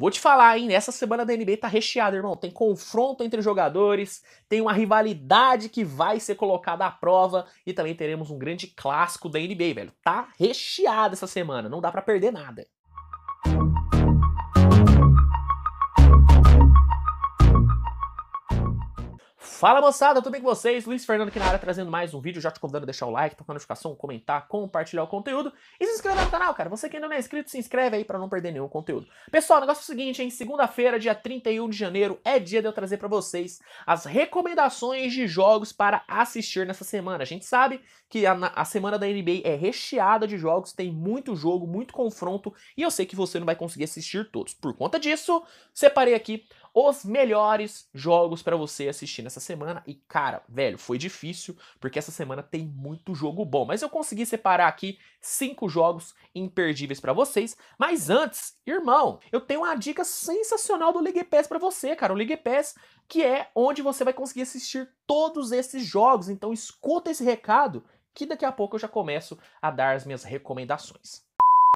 Vou te falar, hein? Essa semana da NBA tá recheada, irmão. Tem confronto entre jogadores, tem uma rivalidade que vai ser colocada à prova e também teremos um grande clássico da NBA, velho. Tá recheada essa semana, não dá para perder nada. Fala moçada, tudo bem com vocês? Luiz Fernando aqui na área trazendo mais um vídeo, já te convidando a deixar o like, tocar a notificação, comentar, compartilhar o conteúdo e se inscrever no canal, cara. Você que ainda não é inscrito, se inscreve aí para não perder nenhum conteúdo. Pessoal, o negócio é o seguinte, em segunda-feira, dia 31 de janeiro, é dia de eu trazer para vocês as recomendações de jogos para assistir nessa semana. A gente sabe que a, a semana da NBA é recheada de jogos, tem muito jogo, muito confronto e eu sei que você não vai conseguir assistir todos. Por conta disso, separei aqui os melhores jogos para você assistir nessa semana semana e, cara, velho, foi difícil, porque essa semana tem muito jogo bom. Mas eu consegui separar aqui cinco jogos imperdíveis para vocês. Mas antes, irmão, eu tenho uma dica sensacional do League Pass para você, cara. O League Pass que é onde você vai conseguir assistir todos esses jogos. Então escuta esse recado que daqui a pouco eu já começo a dar as minhas recomendações.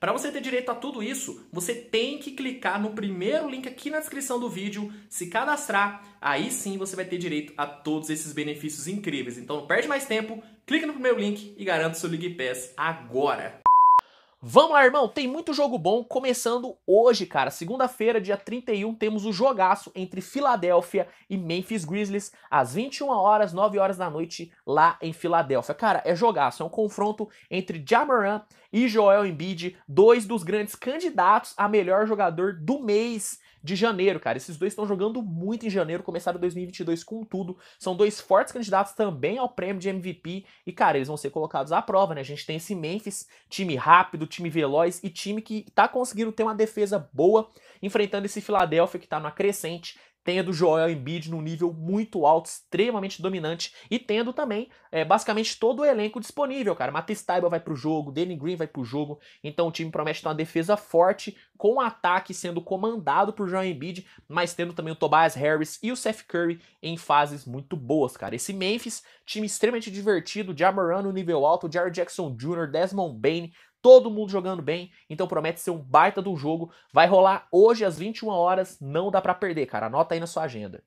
para você ter direito a tudo isso, você tem que clicar no primeiro link aqui na descrição do vídeo, se cadastrar, aí sim você vai ter direito a todos esses benefícios incríveis. Então não perde mais tempo, clica no primeiro link e garanta o seu League Pass agora! Vamos lá, irmão, tem muito jogo bom começando hoje, cara. Segunda-feira, dia 31, temos o jogaço entre Filadélfia e Memphis Grizzlies às 21 horas, 9 horas da noite lá em Filadélfia. Cara, é jogaço, é um confronto entre Jamoran e Joel Embiid, dois dos grandes candidatos a melhor jogador do mês de janeiro, cara. Esses dois estão jogando muito em janeiro, começaram 2022 com tudo. São dois fortes candidatos também ao prêmio de MVP e, cara, eles vão ser colocados à prova, né? A gente tem esse Memphis, time rápido, time veloz e time que tá conseguindo ter uma defesa boa, enfrentando esse Philadelphia que tá numa crescente tendo Joel Embiid num nível muito alto, extremamente dominante, e tendo também é, basicamente todo o elenco disponível, cara. Matisse Taiba vai pro jogo, Danny Green vai pro jogo, então o time promete ter uma defesa forte, com o ataque sendo comandado por Joel Embiid, mas tendo também o Tobias Harris e o Seth Curry em fases muito boas, cara. Esse Memphis, time extremamente divertido, Jamoran no nível alto, Jared Jackson Jr., Desmond Bain, todo mundo jogando bem, então promete ser um baita do jogo. Vai rolar hoje às 21 horas, não dá para perder, cara. Anota aí na sua agenda.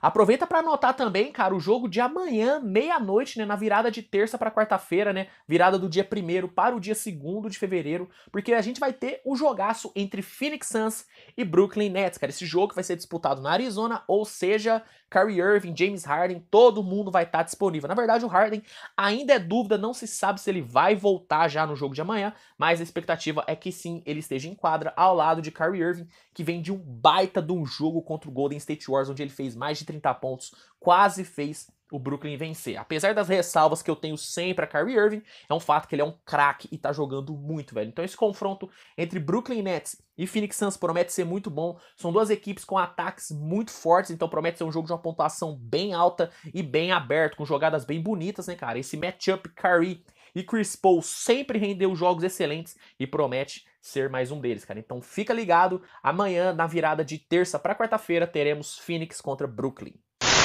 Aproveita para anotar também, cara, o jogo de amanhã, meia-noite, né, na virada de terça para quarta-feira, né, virada do dia 1 para o dia 2 de fevereiro, porque a gente vai ter o jogaço entre Phoenix Suns e Brooklyn Nets, cara. Esse jogo vai ser disputado na Arizona, ou seja, Kyrie Irving, James Harden, todo mundo vai estar tá disponível. Na verdade, o Harden ainda é dúvida, não se sabe se ele vai voltar já no jogo de amanhã, mas a expectativa é que sim, ele esteja em quadra ao lado de Kyrie Irving, que vem de um baita de um jogo contra o Golden State Warriors, onde ele fez mais de 30 pontos, quase fez o Brooklyn vencer. Apesar das ressalvas que eu tenho sempre a Kyrie Irving, é um fato que ele é um craque e tá jogando muito, velho. Então esse confronto entre Brooklyn Nets e Phoenix Suns promete ser muito bom. São duas equipes com ataques muito fortes, então promete ser um jogo de uma pontuação bem alta e bem aberto, com jogadas bem bonitas, né, cara? Esse matchup Kyrie e Chris Paul sempre rendeu jogos excelentes e promete ser mais um deles, cara. Então fica ligado, amanhã na virada de terça para quarta-feira teremos Phoenix contra Brooklyn.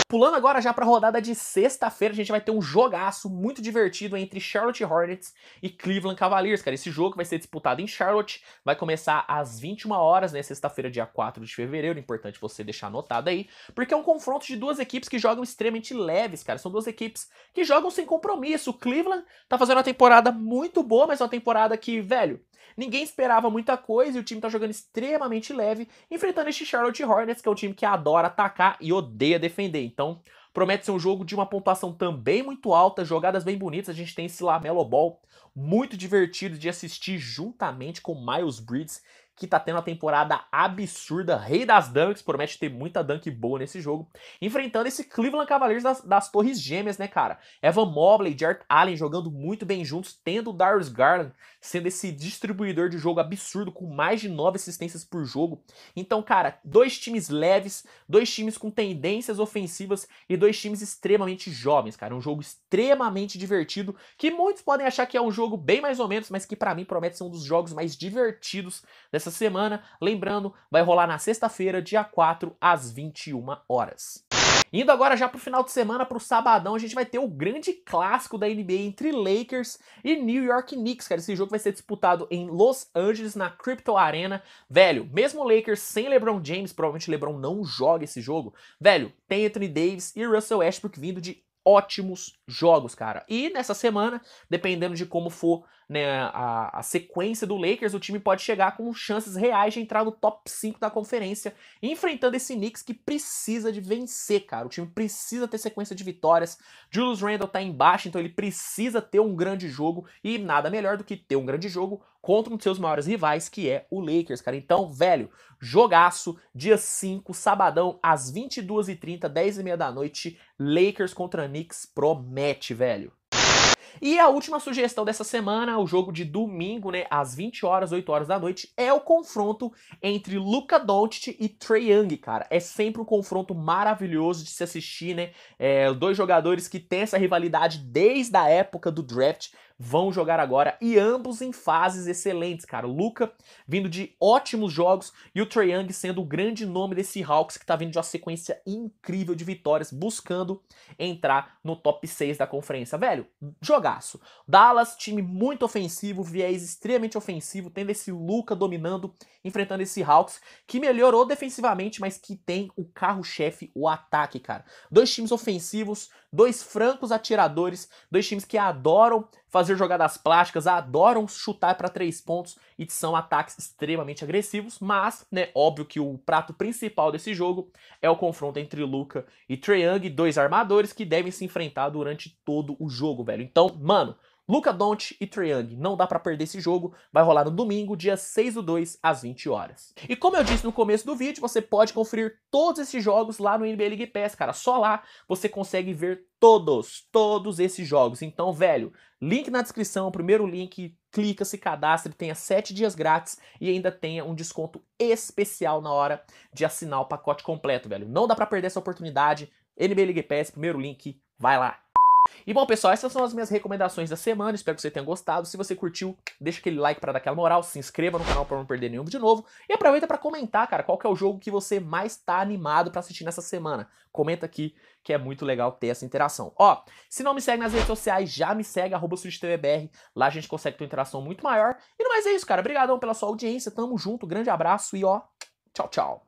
Pulando agora já para a rodada de sexta-feira, a gente vai ter um jogaço muito divertido entre Charlotte Hornets e Cleveland Cavaliers, cara. Esse jogo vai ser disputado em Charlotte, vai começar às 21 horas, né, sexta-feira, dia 4 de fevereiro, importante você deixar anotado aí, porque é um confronto de duas equipes que jogam extremamente leves, cara. São duas equipes que jogam sem compromisso. O Cleveland tá fazendo uma temporada muito boa, mas uma temporada que, velho, Ninguém esperava muita coisa e o time tá jogando extremamente leve, enfrentando este Charlotte Hornets, que é um time que adora atacar e odeia defender. Então, promete ser um jogo de uma pontuação também muito alta, jogadas bem bonitas. A gente tem esse Lamelo Ball muito divertido de assistir juntamente com Miles Bridges, que tá tendo uma temporada absurda, rei das dunks, promete ter muita dunk boa nesse jogo, enfrentando esse Cleveland Cavaliers das, das Torres Gêmeas, né, cara? Evan Mobley, Jared Allen jogando muito bem juntos, tendo o Darius Garland sendo esse distribuidor de jogo absurdo, com mais de nove assistências por jogo. Então, cara, dois times leves, dois times com tendências ofensivas e dois times extremamente jovens, cara. Um jogo extremamente divertido, que muitos podem achar que é um jogo bem mais ou menos, mas que para mim promete ser um dos jogos mais divertidos dessa essa semana. Lembrando, vai rolar na sexta-feira, dia 4, às 21 horas. Indo agora já pro final de semana, pro sabadão, a gente vai ter o grande clássico da NBA entre Lakers e New York Knicks, cara. Esse jogo vai ser disputado em Los Angeles, na Crypto Arena. Velho, mesmo Lakers sem LeBron James, provavelmente LeBron não joga esse jogo. Velho, tem Anthony Davis e Russell Westbrook vindo de ótimos jogos, cara. E nessa semana, dependendo de como for né, a, a, sequência do Lakers, o time pode chegar com chances reais de entrar no top 5 da conferência, enfrentando esse Knicks que precisa de vencer, cara. O time precisa ter sequência de vitórias. Julius Randle tá embaixo, então ele precisa ter um grande jogo e nada melhor do que ter um grande jogo contra um dos seus maiores rivais, que é o Lakers, cara. Então, velho, jogaço, dia 5, sabadão, às 22h30, 10h30 da noite, Lakers contra Knicks promete, velho. E a última sugestão dessa semana, o jogo de domingo, né, às 20 horas, 8 horas da noite, é o confronto entre Luca Doncic e Trey Young, cara. É sempre um confronto maravilhoso de se assistir, né? É, dois jogadores que têm essa rivalidade desde a época do draft, vão jogar agora e ambos em fases excelentes, cara. O Luca vindo de ótimos jogos e o Trae Young sendo o grande nome desse Hawks que tá vindo de uma sequência incrível de vitórias, buscando entrar no top 6 da conferência. Velho, jogaço. Dallas, time muito ofensivo, viés extremamente ofensivo, tendo esse Luca dominando, enfrentando esse Hawks que melhorou defensivamente, mas que tem o carro-chefe, o ataque, cara. Dois times ofensivos, dois francos atiradores, dois times que adoram fazer jogadas plásticas, adoram chutar para três pontos e são ataques extremamente agressivos, mas, né, óbvio que o prato principal desse jogo é o confronto entre Luca e Trae Young, dois armadores que devem se enfrentar durante todo o jogo, velho. Então, mano, Luca Doncic e Trae Young, não dá para perder esse jogo, vai rolar no domingo, dia 6 do 2, às 20 horas. E como eu disse no começo do vídeo, você pode conferir todos esses jogos lá no NBA League Pass, cara, só lá você consegue ver todos, todos esses jogos. Então, velho, link na descrição, primeiro link, clica, se cadastre, tenha 7 dias grátis e ainda tenha um desconto especial na hora de assinar o pacote completo, velho. Não dá para perder essa oportunidade. NBA League Pass, primeiro link, vai lá. E bom, pessoal, essas são as minhas recomendações da semana. Espero que você tenha gostado. Se você curtiu, deixa aquele like para dar aquela moral, se inscreva no canal para não perder nenhum vídeo novo e aproveita para comentar, cara, qual é o jogo que você mais tá animado para assistir nessa semana. Comenta aqui que é muito legal ter essa interação. Ó, se não me segue nas redes sociais, já me segue @suditvbr. Lá a gente consegue ter uma interação muito maior. E no mais é isso, cara. Obrigadão pela sua audiência. Tamo junto. Grande abraço e ó, tchau, tchau.